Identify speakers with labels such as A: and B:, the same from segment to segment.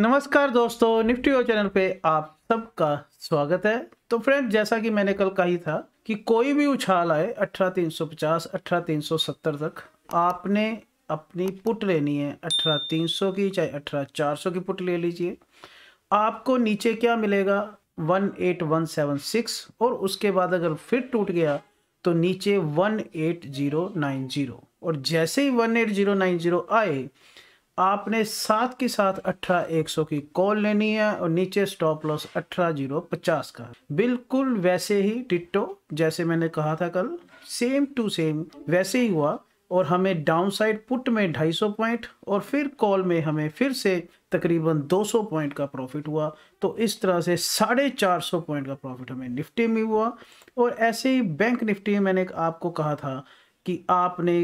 A: नमस्कार दोस्तों निफ्टी ओ चैनल पे आप सबका स्वागत है तो फ्रेंड जैसा कि मैंने कल कही था कि कोई भी उछाल आए 18350 18370 तक आपने अपनी पुट लेनी है 18300 की चाहे 18400 की पुट ले लीजिए आपको नीचे क्या मिलेगा 18176 और उसके बाद अगर फिर टूट गया तो नीचे 18090 और जैसे ही 18090 आए आपने साथ के साथ अठारह एक सौ की कॉल लेनी है और नीचे स्टॉप लॉस अठारह जीरो पचास का बिल्कुल वैसे ही टिट्टो जैसे मैंने कहा था कल सेम टू सेम वैसे ही हुआ और हमें डाउन साइड पुट में 250 पॉइंट और फिर कॉल में हमें फिर से तकरीबन 200 पॉइंट का प्रॉफिट हुआ तो इस तरह से साढ़े चार सौ पॉइंट का प्रॉफिट हमें निफ्टी में हुआ और ऐसे ही बैंक निफ्टी में मैंने आपको कहा था कि आपने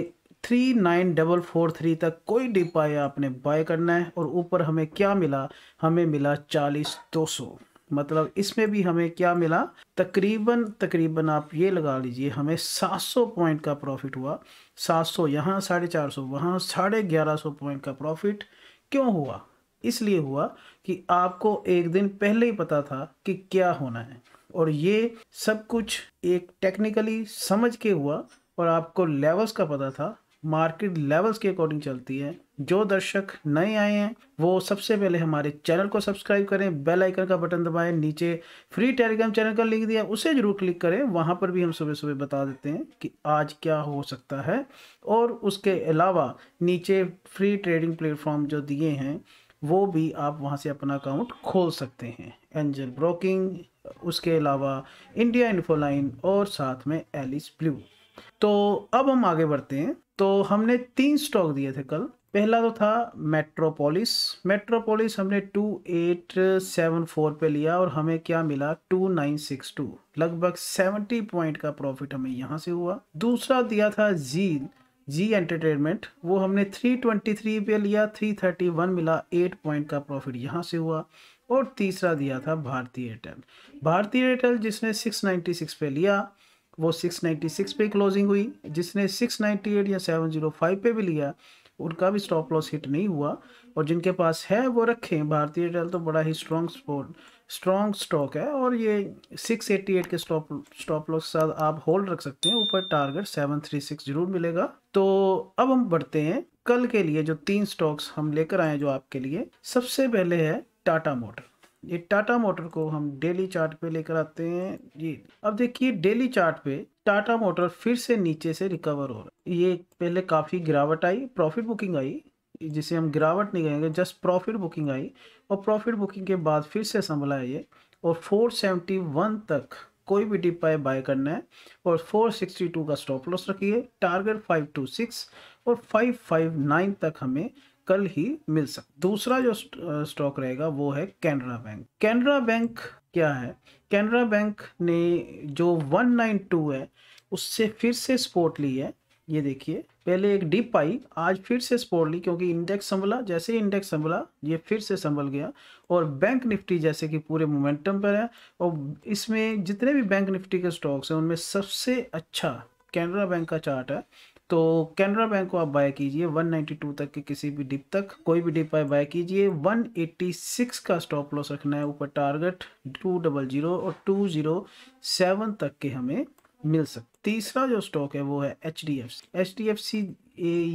A: three nine double four three तक कोई डिप आया आपने बाय करना है और ऊपर हमें क्या मिला हमें मिला चालीस दो सौ मतलब इसमें भी हमें क्या मिला तकरीबन तकरीबन आप ये लगा लीजिए हमें 700 पॉइंट का प्रॉफिट हुआ 700 सौ यहाँ साढ़े चार सौ वहाँ साढ़े ग्यारह सौ पॉइंट का प्रॉफिट क्यों हुआ इसलिए हुआ कि आपको एक दिन पहले ही पता था कि क्या होना है और ये सब कुछ एक टेक्निकली समझ के हुआ और आपको लेवल्स का पता था मार्केट लेवल्स के अकॉर्डिंग चलती है जो दर्शक नए आए हैं वो सबसे पहले हमारे चैनल को सब्सक्राइब करें बेल आइकन का बटन दबाएं नीचे फ्री टेलीग्राम चैनल का लिंक दिया उसे जरूर क्लिक करें वहाँ पर भी हम सुबह सुबह बता देते हैं कि आज क्या हो सकता है और उसके अलावा नीचे फ्री ट्रेडिंग प्लेटफॉर्म जो दिए हैं वो भी आप वहाँ से अपना अकाउंट खोल सकते हैं एंजल ब्रोकिंग उसके अलावा इंडिया इन्फोलाइन और साथ में एलिस ब्लू तो अब हम आगे बढ़ते हैं तो हमने तीन स्टॉक दिए थे कल पहला तो था मेट्रोपोलिस मेट्रोपोलिस हमने टू एट सेवन फोर पे लिया और हमें क्या मिला टू नाइन सिक्स टू लगभग सेवेंटी पॉइंट का प्रॉफिट हमें यहाँ से हुआ दूसरा दिया था जी जी एंटरटेनमेंट वो हमने 323 पे लिया 331 मिला 8 पॉइंट का प्रॉफिट यहाँ से हुआ और तीसरा दिया था भारतीय एयरटेल भारतीय एयरटेल जिसने 696 पे लिया वो 696 पे क्लोजिंग हुई जिसने 698 या 705 पे भी लिया उनका भी स्टॉप लॉस हिट नहीं हुआ और जिनके पास है वो रखें भारतीय एयरटेल तो बड़ा ही स्ट्रॉन्ग स्पोर्ट स्ट्रॉन्ग स्टॉक है और ये 688 के स्टॉप स्टॉप लॉस के साथ आप होल्ड रख सकते हैं ऊपर टारगेट 736 जरूर मिलेगा तो अब हम बढ़ते हैं कल के लिए जो तीन स्टॉक्स हम लेकर आए जो आपके लिए सबसे पहले है टाटा मोटर ये टाटा मोटर को हम डेली चार्ट पे लेकर आते हैं जी अब देखिए डेली चार्ट पे टाटा मोटर फिर से नीचे से रिकवर हो रहा है ये पहले काफ़ी गिरावट आई प्रॉफिट बुकिंग आई जिसे हम गिरावट नहीं कहेंगे जस्ट प्रॉफिट बुकिंग आई और प्रॉफिट बुकिंग के बाद फिर से संभला ये और 471 तक कोई भी डिप पाए बाय करना है और 462 का स्टॉप लॉस रखिए टारगेट 526 और 559 तक हमें कल ही मिल सकता दूसरा जो स्टॉक रहेगा वो है कैनरा बैंक कैनरा बैंक क्या है कैनरा बैंक ने जो 192 है उससे फिर से स्पोर्ट ली है ये देखिए पहले एक डिप आई आज फिर से सपोर्ट ली क्योंकि इंडेक्स संभला जैसे ही इंडेक्स संभला ये फिर से संभल गया और बैंक निफ्टी जैसे कि पूरे मोमेंटम पर है और इसमें जितने भी बैंक निफ्टी के स्टॉक्स हैं उनमें सबसे अच्छा कैनरा बैंक का चार्ट है तो कैनरा बैंक को आप बाय कीजिए 192 तक के किसी भी डिप तक कोई भी डिप आए बाय कीजिए 186 का स्टॉप लॉस रखना है ऊपर टारगेट टू डबल जीरो और टू जीरो सेवन तक के हमें मिल सकते तीसरा जो स्टॉक है वो है H D F C H D F C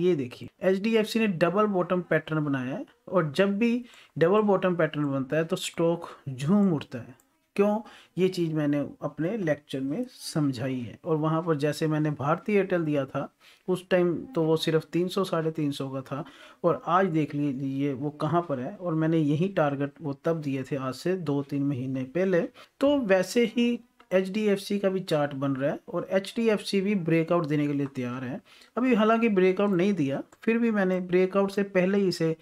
A: ये देखिए एच डी एफ सी ने डबल बॉटम पैटर्न बनाया है और जब भी डबल बॉटम पैटर्न बनता है तो स्टॉक झूम उठता है क्यों ये चीज़ मैंने अपने लेक्चर में समझाई है और वहाँ पर जैसे मैंने भारतीय एयरटेल दिया था उस टाइम तो वो सिर्फ तीन सौ साढ़े तीन सौ का था और आज देख लीजिए वो कहाँ पर है और मैंने यही टारगेट वो तब दिए थे आज से दो तीन महीने पहले तो वैसे ही एच डी एफ़ सी का भी चार्ट बन रहा है और एच डी एफ़ सी भी ब्रेकआउट देने के लिए तैयार है अभी हालांकि ब्रेकआउट नहीं दिया फिर भी मैंने ब्रेकआउट से पहले ही इसे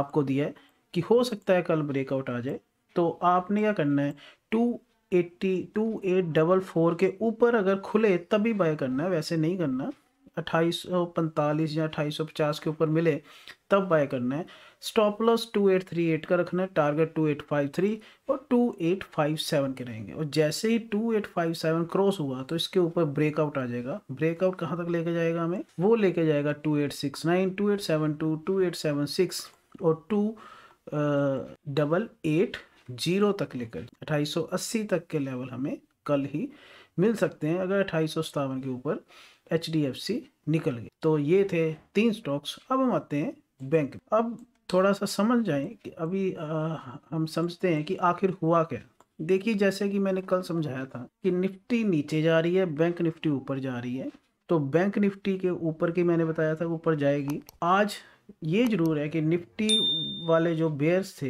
A: आपको दिया है कि हो सकता है कल ब्रेकआउट आ जाए तो आपने क्या करना है two eighty two eight double four के ऊपर अगर खुले तभी बाय करना है वैसे नहीं करना अट्ठाईस सौ पैंतालीस या अट्ठाईस सौ पचास के ऊपर मिले तब बाय करना है stop loss two eight three eight का रखना है target two eight five three और टू एट फाइव सेवन के रहेंगे और जैसे ही two eight five seven cross हुआ तो इसके ऊपर ब्रेकआउट आ जाएगा ब्रेकआउट कहाँ तक लेके जाएगा हमें वो लेके जाएगा two eight six nine two eight seven two two eight seven six और टू डबल एट जीरो तक लेकर 2880 तक के लेवल हमें कल ही मिल सकते हैं अगर अट्ठाईस के ऊपर एच निकल गए तो ये थे तीन स्टॉक्स अब हम आते हैं बैंक अब थोड़ा सा समझ जाएं कि अभी आ, हम समझते हैं कि आखिर हुआ क्या देखिए जैसे कि मैंने कल समझाया था कि निफ्टी नीचे जा रही है बैंक निफ्टी ऊपर जा रही है तो बैंक निफ्टी के ऊपर की मैंने बताया था ऊपर जाएगी आज ये जरूर है कि निफ्टी वाले जो बेयर्स थे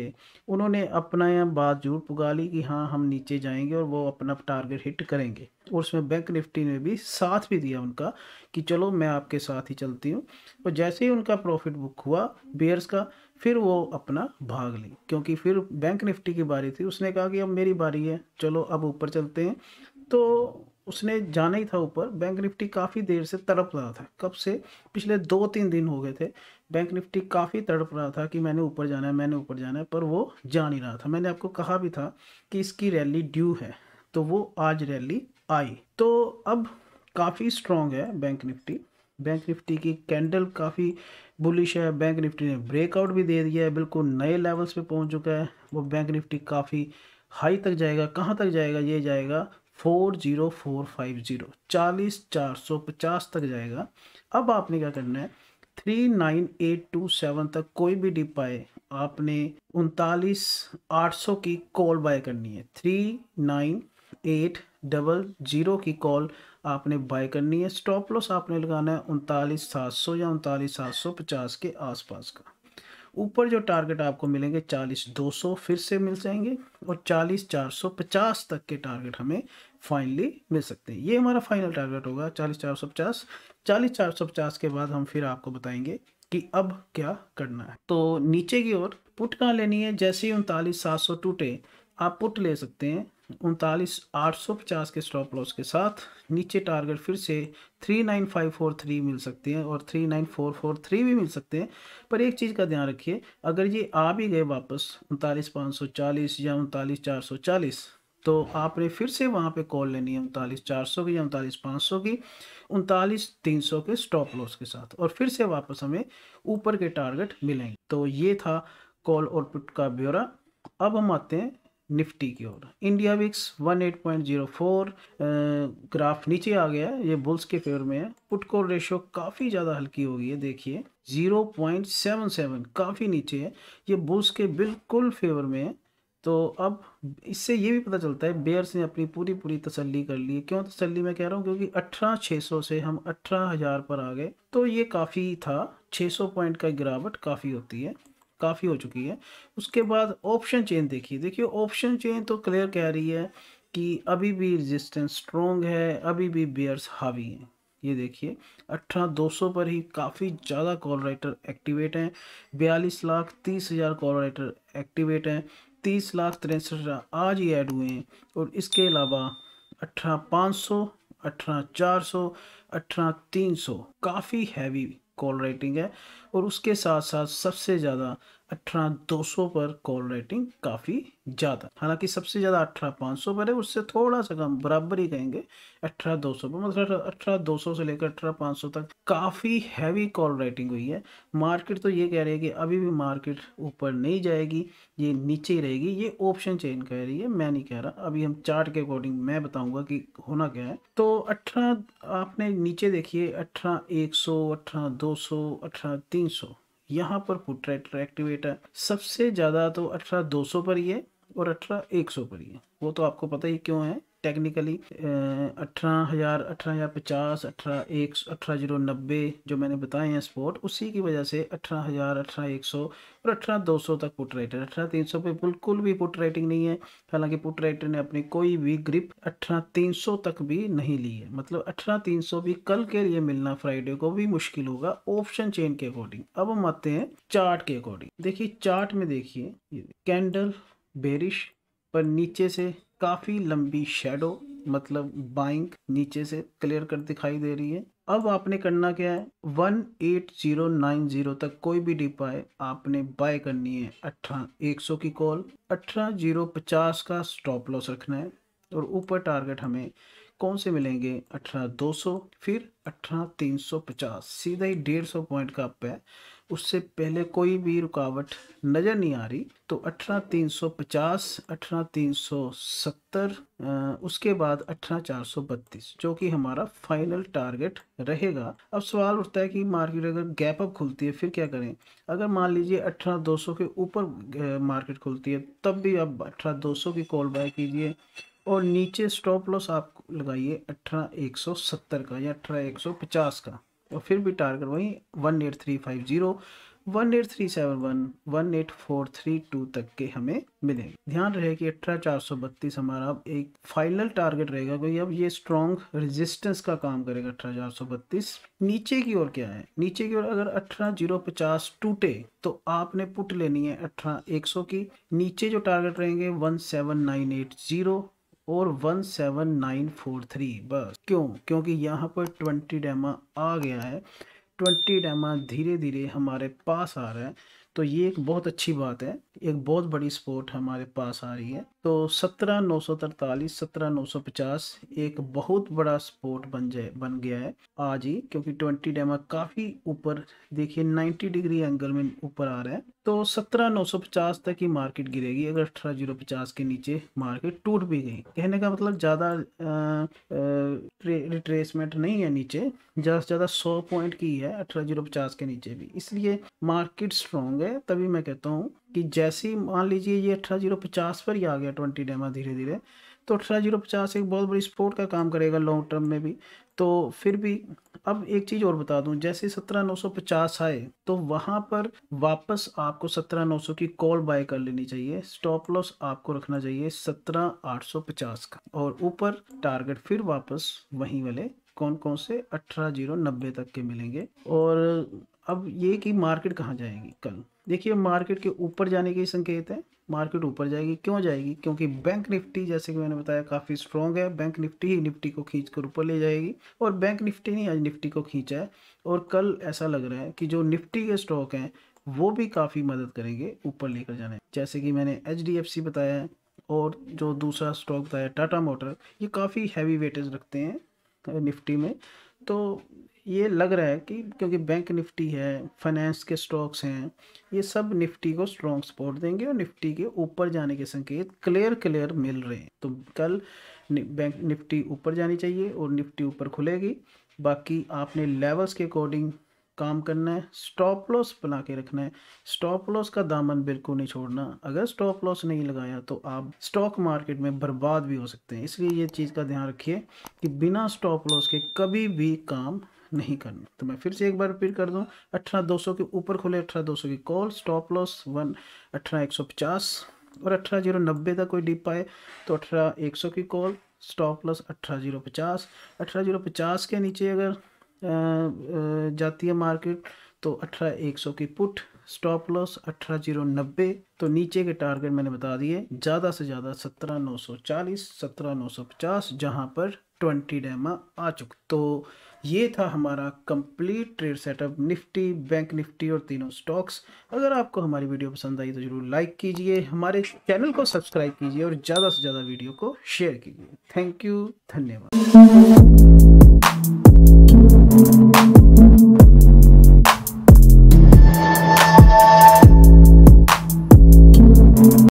A: उन्होंने अपना यह बात जरूर पुगा ली कि हाँ हम नीचे जाएंगे और वो अपना टारगेट हिट करेंगे और उसमें बैंक निफ्टी ने भी साथ भी दिया उनका कि चलो मैं आपके साथ ही चलती हूँ और जैसे ही उनका प्रॉफिट बुक हुआ बेयर्स का फिर वो अपना भाग ली क्योंकि फिर बैंक निफ्टी की बारी थी उसने कहा कि अब मेरी बारी है चलो अब ऊपर चलते हैं तो उसने जाना ही था ऊपर बैंक निफ्टी काफ़ी देर से तड़प रहा था कब से पिछले दो तीन दिन हो गए थे बैंक निफ्टी काफ़ी तड़प रहा था कि मैंने ऊपर जाना है मैंने ऊपर जाना है पर वो जा नहीं रहा था मैंने आपको कहा भी था कि इसकी रैली ड्यू है तो वो आज रैली आई तो अब काफ़ी स्ट्रॉन्ग है बैंक निफ्टी बैंक निफ्टी की कैंडल काफ़ी बुलिश है बैंक निफ्टी ने ब्रेकआउट भी दे दिया है बिल्कुल नए लेवल्स पे पहुंच चुका है वो बैंक निफ्टी काफ़ी हाई तक जाएगा कहाँ तक जाएगा ये जाएगा four zero four five zero चालीस चार सौ पचास तक जाएगा अब आपने क्या करना है three nine eight two seven तक कोई भी डिप आए आपने उनतालीस आठ सौ की कॉल बाय करनी है three nine eight double zero की कॉल आपने बाय करनी है स्टॉप लॉस आपने लगाना है उनतालीस सात सौ या उनतालीस सात सौ पचास के आसपास का ऊपर जो टारगेट आपको मिलेंगे चालीस दो सौ फिर से मिल जाएंगे और चालीस चार सौ पचास तक के टारगेट हमें फाइनली मिल सकते हैं ये हमारा फाइनल टारगेट होगा चालीस चार सौ पचास चालीस चार सौ पचास के बाद हम फिर आपको बताएंगे कि अब क्या करना है तो नीचे की ओर पुट कहाँ लेनी है जैसे ही उनतालीस सात सौ टूटे आप पुट ले सकते हैं उनतालीस आठ सौ पचास के स्टॉप लॉस के साथ नीचे टारगेट फिर से three nine five four three मिल सकते हैं और three nine four four three भी मिल सकते हैं पर एक चीज़ का ध्यान रखिए अगर ये आ भी गए वापस उनतालीस पाँच सौ चालीस या उनतालीस चार सौ चालीस तो आपने फिर से वहाँ पे कॉल लेनी है उनतालीस चार सौ की या उनतालीस पाँच सौ की उनतालीस तीन सौ के स्टॉप लॉस के साथ और फिर से वापस हमें ऊपर के टारगेट मिलेंगे तो ये था कॉल और पुट का ब्यौरा अब हम आते हैं निफ्टी की ओर इंडिया विक्स 18.04 ग्राफ नीचे आ गया है ये बुल्स के फेवर में है पुट कॉल रेशियो काफ़ी ज़्यादा हल्की हो गई है देखिए 0.77 काफ़ी नीचे है ये बुल्स के बिल्कुल फेवर में है तो अब इससे ये भी पता चलता है बेयर्स ने अपनी पूरी पूरी तसल्ली कर ली क्यों तसल्ली मैं कह रहा हूँ क्योंकि अठारह सौ से हम अठारह हज़ार पर आ गए तो ये काफ़ी था छः पॉइंट का गिरावट काफ़ी होती है काफ़ी हो चुकी है उसके बाद ऑप्शन चेन देखिए देखिए ऑप्शन चेन तो क्लियर कह रही है कि अभी भी रजिस्टेंस स्ट्रॉन्ग है अभी भी बियर्स हावी हैं ये देखिए अठारह दो सौ पर ही काफ़ी ज़्यादा कॉल राइटर एक्टिवेट हैं बयालीस लाख तीस हज़ार कॉल राइटर एक्टिवेट हैं तीस लाख तिरसठ हज़ार आज ही ऐड हुए हैं और इसके अलावा अठारह पाँच सौ अठारह चार सौ अठारह तीन सौ काफ़ी हैवी कॉल राइटिंग है और उसके साथ साथ सबसे ज़्यादा अठारह दो सौ पर कॉल रेटिंग काफ़ी ज़्यादा हालांकि सबसे ज़्यादा अठारह पाँच सौ पर है उससे थोड़ा सा कम बराबर ही कहेंगे अठारह दो सौ पर मतलब अठारह दो सौ से लेकर अठारह पाँच सौ तक काफ़ी हैवी कॉल रेटिंग हुई है मार्केट तो ये कह रही है कि अभी भी मार्केट ऊपर नहीं जाएगी ये नीचे ही रहेगी ये ऑप्शन चेन कह रही है मैं नहीं कह रहा अभी हम चार्ट के अकॉर्डिंग मैं बताऊँगा कि होना क्या है तो अठारह आपने नीचे देखिए अठारह एक सौ अठारह दो सौ अठारह तीन सौ यहाँ पर पुट रेट एक्टिवेट है सबसे ज़्यादा तो अठारह दो सौ पर ही है और अठारह एक सौ पर ही है वो तो आपको पता ही क्यों है टेक्निकली अठारह हज़ार अठारह हज़ार पचास अठारह एक अठारह जीरो नब्बे जो मैंने बताए हैं स्पोर्ट उसी की वजह से अठारह हज़ार अठारह एक सौ और अठारह दो सौ तक पुट राइटर अठारह तीन सौ पे बिल्कुल भी पुट राइटिंग नहीं है हालांकि पुट राइटर ने अपनी कोई भी ग्रिप अठारह तीन सौ तक भी नहीं ली है मतलब अठारह तीन सौ भी कल के लिए मिलना फ्राइडे को भी मुश्किल होगा ऑप्शन चेन के अकॉर्डिंग अब हम आते हैं चार्ट के अकॉर्डिंग देखिए चार्ट में देखिए कैंडल बेरिश पर नीचे से काफ़ी लंबी शेडो मतलब बाइंग नीचे से क्लियर कर दिखाई दे रही है अब आपने करना क्या है one eight zero nine zero तक कोई भी आए आपने बाय करनी है अठारह एक सौ की कॉल अठारह जीरो पचास का स्टॉप लॉस रखना है और ऊपर टारगेट हमें कौन से मिलेंगे अठारह दो सौ फिर अठारह तीन सौ पचास सीधा ही डेढ़ सौ पॉइंट का अप है उससे पहले कोई भी रुकावट नज़र नहीं आ रही तो अठारह तीन सौ पचास अठारह तीन सौ सत्तर उसके बाद अठारह चार सौ बत्तीस जो कि हमारा फाइनल टारगेट रहेगा अब सवाल उठता है कि मार्केट अगर गैप अप खुलती है फिर क्या करें अगर मान लीजिए अठारह दो सौ के ऊपर मार्केट खुलती है तब भी आप अठारह दो सौ की कॉल बाय कीजिए और नीचे स्टॉप लॉस आप लगाइए अठारह एक सौ सत्तर का या अठारह एक सौ पचास का और फिर भी टारगेट वही one eight three five zero one eight three seven one one eight four three two तक के हमें मिलेंगे ध्यान रहे कि अठारह चार सौ बत्तीस हमारा एक फाइनल टारगेट रहेगा क्योंकि अब ये स्ट्रॉन्ग रेजिस्टेंस का काम करेगा अठारह चार सौ बत्तीस नीचे की ओर क्या है नीचे की ओर अगर अठारह जीरो पचास टूटे तो आपने पुट लेनी है अठारह एक सौ की नीचे जो टारगेट रहेंगे one seven nine eight zero और 17943 बस क्यों क्योंकि यहाँ पर 20 डेमा आ गया है 20 डेमा धीरे धीरे हमारे पास आ रहा है तो ये एक बहुत अच्छी बात है एक बहुत बड़ी सपोर्ट हमारे पास आ रही है तो सत्रह नौ सौ तरतालीस सत्रह नौ सौ पचास एक बहुत बड़ा सपोर्ट बन जाए बन गया है आज ही क्योंकि ट्वेंटी डेमा काफ़ी ऊपर देखिए नाइन्टी डिग्री एंगल में ऊपर आ रहा है तो सत्रह नौ सौ पचास तक ही मार्केट गिरेगी अगर अठारह जीरो पचास के नीचे मार्केट टूट भी गई कहने का मतलब ज़्यादा रिट्रेसमेंट नहीं है नीचे ज़्यादा से ज़्यादा सौ पॉइंट की है अठारह जीरो पचास के नीचे भी इसलिए मार्केट स्ट्रॉन्ग है तभी मैं कहता हूँ कि जैसे ही मान लीजिए ये अठारह जीरो पचास पर ही आ गया ट्वेंटी डेमा धीरे धीरे तो अठारह जीरो पचास एक बहुत बड़ी सपोर्ट का काम करेगा लॉन्ग टर्म में भी तो फिर भी अब एक चीज़ और बता दूं जैसे सत्रह नौ सौ पचास आए तो वहाँ पर वापस आपको सत्रह नौ सौ की कॉल बाय कर लेनी चाहिए स्टॉप लॉस आपको रखना चाहिए सत्रह आठ सौ पचास का और ऊपर टारगेट फिर वापस वहीं वाले कौन कौन से अठारह जीरो नब्बे तक के मिलेंगे और अब ये कि मार्केट कहाँ जाएगी कल देखिए मार्केट के ऊपर जाने के संकेत है मार्केट ऊपर जाएगी क्यों जाएगी क्योंकि बैंक निफ्टी जैसे कि मैंने बताया काफ़ी स्ट्रॉन्ग है बैंक निफ्टी ही निफ्टी को खींच कर ऊपर ले जाएगी और बैंक निफ्टी ने आज निफ्टी को खींचा है और कल ऐसा लग रहा है कि जो निफ्टी के स्टॉक हैं वो भी काफ़ी मदद करेंगे ऊपर लेकर जाने जैसे कि मैंने एच बताया है और जो दूसरा स्टॉक बताया टाटा मोटर ये काफ़ी हैवी वेटेज रखते हैं निफ्टी में तो ये लग रहा है कि क्योंकि बैंक निफ्टी है फाइनेंस के स्टॉक्स हैं ये सब निफ्टी को स्ट्रॉन्ग सपोर्ट देंगे और निफ्टी के ऊपर जाने के संकेत क्लियर क्लियर मिल रहे हैं तो कल बैंक निफ्टी ऊपर जानी चाहिए और निफ्टी ऊपर खुलेगी बाकी आपने लेवल्स के अकॉर्डिंग काम करना है स्टॉप लॉस बना के रखना है स्टॉप लॉस का दामन बिल्कुल नहीं छोड़ना अगर स्टॉप लॉस नहीं लगाया तो आप स्टॉक मार्केट में बर्बाद भी हो सकते हैं इसलिए ये चीज़ का ध्यान रखिए कि बिना स्टॉप लॉस के कभी भी काम नहीं करना तो मैं फिर से एक बार रिपीट कर दूँ अठारह दो सौ के ऊपर खुले अठारह दो सौ की कॉल स्टॉप लॉस वन अठारह एक सौ पचास और अठारह जीरो नब्बे तक कोई डिप आए तो अठारह एक सौ की कॉल स्टॉप लॉस अठारह जीरो पचास अठारह जीरो पचास के नीचे अगर जाती है मार्केट तो अठारह एक सौ की पुट स्टॉप लॉस अठारह जीरो नब्बे तो नीचे के टारगेट मैंने बता दिए ज़्यादा से ज़्यादा सत्रह नौ सौ चालीस सत्रह नौ सौ पचास जहाँ पर ट्वेंटी डैमा आ चुका तो ये था हमारा complete trade setup Nifty bank Nifty और तीनों स्टॉक्स अगर आपको हमारी वीडियो पसंद आई तो जरूर लाइक कीजिए हमारे चैनल को सब्सक्राइब कीजिए और ज़्यादा से ज़्यादा वीडियो को शेयर कीजिए थैंक यू धन्यवाद